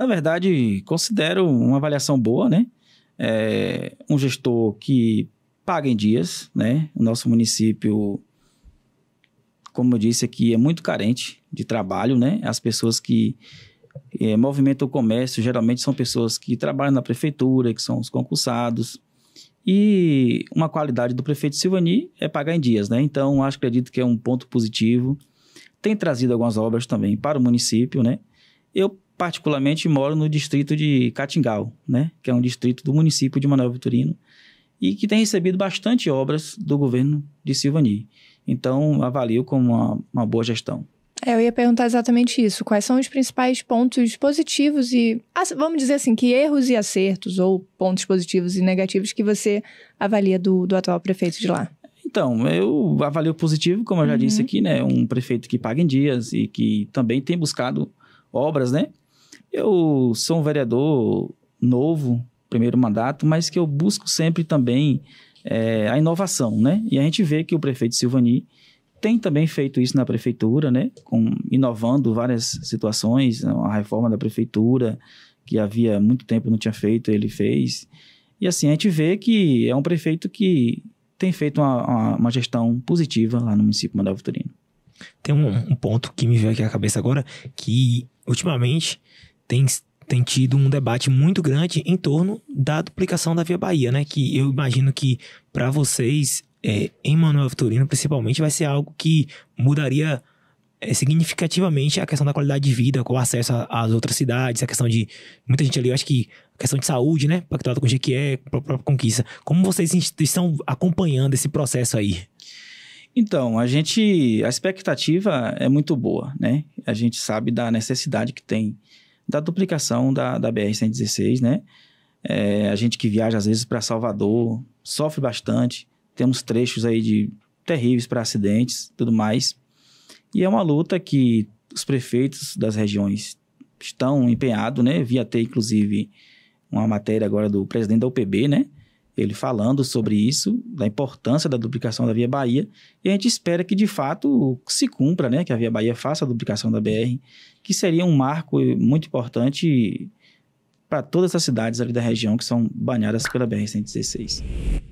na verdade, considero uma avaliação boa, né? É, um gestor que paga em dias, né? O nosso município, como eu disse aqui, é muito carente de trabalho, né? As pessoas que é, movimentam o comércio geralmente são pessoas que trabalham na prefeitura, que são os concursados. E uma qualidade do prefeito Silvani é pagar em dias, né? Então, acho, acredito que é um ponto positivo. Tem trazido algumas obras também para o município, né? Eu particularmente moro no distrito de Catingal, né, que é um distrito do município de Manoel Vitorino e que tem recebido bastante obras do governo de Silvani. Então, avalio como uma, uma boa gestão. É, eu ia perguntar exatamente isso. Quais são os principais pontos positivos e, vamos dizer assim, que erros e acertos, ou pontos positivos e negativos que você avalia do, do atual prefeito de lá? Então, eu avalio positivo, como eu já uhum. disse aqui, né? Um prefeito que paga em dias e que também tem buscado obras, né? Eu sou um vereador novo, primeiro mandato, mas que eu busco sempre também é, a inovação, né? E a gente vê que o prefeito Silvani tem também feito isso na prefeitura, né? Com, inovando várias situações, né? a reforma da prefeitura, que havia muito tempo não tinha feito, ele fez. E assim, a gente vê que é um prefeito que tem feito uma, uma, uma gestão positiva lá no município de Vitorino. Tem um, um ponto que me veio aqui à cabeça agora, que ultimamente tem, tem tido um debate muito grande em torno da duplicação da Via Bahia, né? Que eu imagino que para vocês, é, em Manuel Vitorino, principalmente, vai ser algo que mudaria é, significativamente a questão da qualidade de vida, com o acesso às outras cidades, a questão de. Muita gente ali, eu acho que a questão de saúde, né? Pactuado com o GQE, com a própria conquista. Como vocês estão acompanhando esse processo aí? Então, a gente. A expectativa é muito boa, né? A gente sabe da necessidade que tem da duplicação da, da BR-116, né? É, a gente que viaja às vezes para Salvador sofre bastante, temos trechos aí de terríveis para acidentes, tudo mais. E é uma luta que os prefeitos das regiões estão empenhados, né? Vi até inclusive uma matéria agora do presidente da UPB, né? ele falando sobre isso, da importância da duplicação da Via Bahia, e a gente espera que de fato se cumpra, né, que a Via Bahia faça a duplicação da BR, que seria um marco muito importante para todas as cidades ali da região que são banhadas pela BR-116.